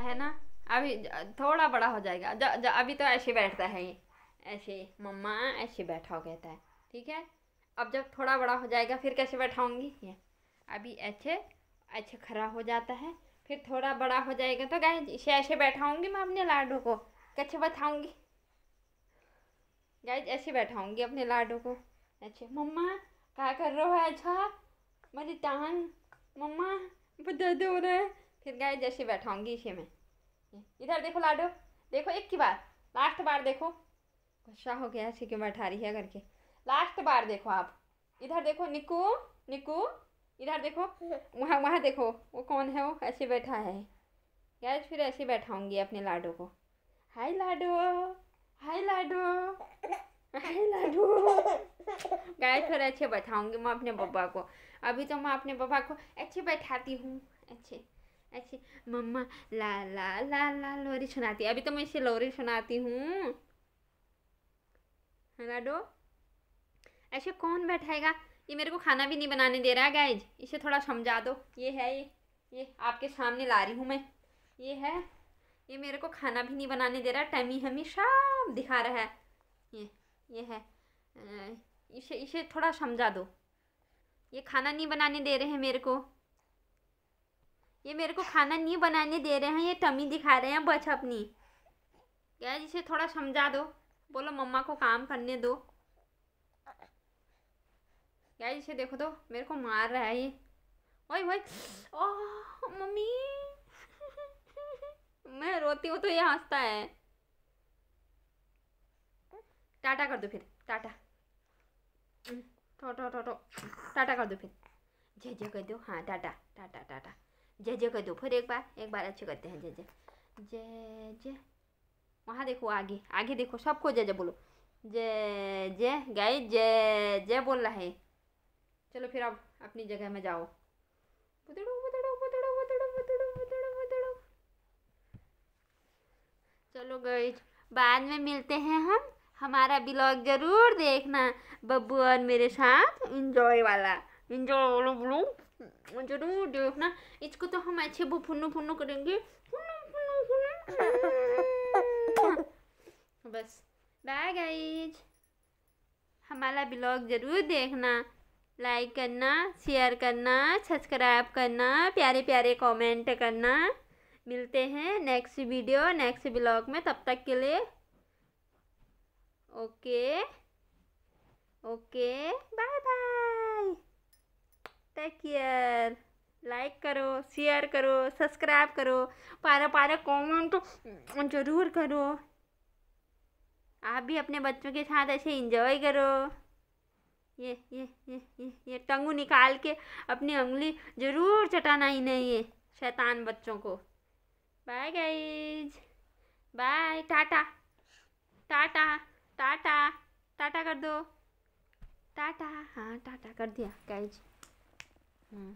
है ना अभी थोड़ा बड़ा हो जाएगा ज, ज, अभी तो ऐसे बैठता है ऐसे मम्मा ऐसे बैठा हो कहता है ठीक है अब जब थोड़ा बड़ा हो जाएगा फिर कैसे बैठाऊँगी ये अभी ऐसे ऐसे खड़ा हो जाता है फिर थोड़ा बड़ा हो जाएगा तो गाय इसे ऐसे बैठाऊँगी मैं अपने लाडू को कैसे बैठाऊँगी गाय ऐसे बैठाऊँगी अपने लाडू को ऐसे मम्मा क्या कर रहे हो अच्छा मेरी टांग मम्मा दर्द हो रहा है फिर गाय जैसे बैठाऊंगी इसे मैं इधर देखो लाडो देखो एक की बार लास्ट बार देखो गुस्सा हो गया ऐसे क्यों बैठा रही है करके लास्ट बार देखो आप इधर देखो निकू निकू इधर देखो वहाँ वहाँ देखो वो कौन है वो ऐसे बैठा है गैस फिर ऐसे बैठाऊंगी अपने लाडो को हाय लाडो हाय लाडो हाय लाडो गैस फिर अच्छे बैठाऊंगी मैं अपने बब्बा को अभी तो मैं अपने बब्बा को अच्छे बैठाती हूँ अच्छे ऐसे मम्मा ला ला ला ला लोरी सुनाती अभी तो मैं इसे लोरी सुनाती हूँ लाडो ऐसे कौन बैठाएगा ये मेरे को खाना भी नहीं बनाने दे रहा है गाइज इसे थोड़ा समझा दो ये है ये ये आपके सामने ला रही हूँ मैं ये है ये मेरे को खाना भी नहीं बनाने दे रहा टमी हमेशा दिखा रहा है ये ये है इसे इसे थोड़ा समझा दो ये खाना नहीं बनाने दे रहे हैं मेरे को ये मेरे को खाना नहीं बनाने दे रहे हैं ये टमी दिखा रहे हैं बच अपनी क्या इसे थोड़ा समझा दो बोलो मम्मा को काम करने दो क्या इसे देखो तो मेरे को मार रहा है ये वही वही ओह मम्मी मैं रोती हूँ तो ये हंसता है टाटा कर दो फिर टाटा टो टो टो टो टाटा कर दो फिर जय जय कर दो हाँ टाटा टाटा टाटा जय जय कह दो फिर एक बार एक बार अच्छे करते हैं जय जय जय जय वहाँ देखो आगे आगे देखो सबको जय जय बोलो जय जय गाय जय जय बोल रहा है चलो फिर आप अपनी जगह में जाओ बुदड़ो बुदड़ो बुदड़ो बुदड़ो बुदड़ो बुदड़ो बुदड़ो चलो गई बाद में मिलते हैं हम हमारा ब्लॉग जरूर देखना बब्बू और मेरे साथ इंजॉय वाला इंजॉय वाला ब्लॉग जरूर देखना इसको तो हम अच्छे वो फुन्नु फुन्नु करेंगे बस बाय गाइज हमारा ब्लॉग ज़रूर देखना लाइक करना शेयर करना सब्सक्राइब करना प्यारे प्यारे कमेंट करना मिलते हैं नेक्स्ट वीडियो नेक्स्ट ब्लॉग में तब तक के लिए okay okay bye bye take care like करो शेयर करो सब्सक्राइब करो पारा पारा कमेंट तो ज़रूर करो आप भी अपने बच्चों के साथ ऐसे इंजॉय करो ये ये ये ये ये टंगू निकाल के अपनी उंगली ज़रूर चटाना ही नहीं ये शैतान बच्चों को bye guys bye tata tata tata tata कर दो टाटा हाँ टाटा कर दिया गाइज Mm.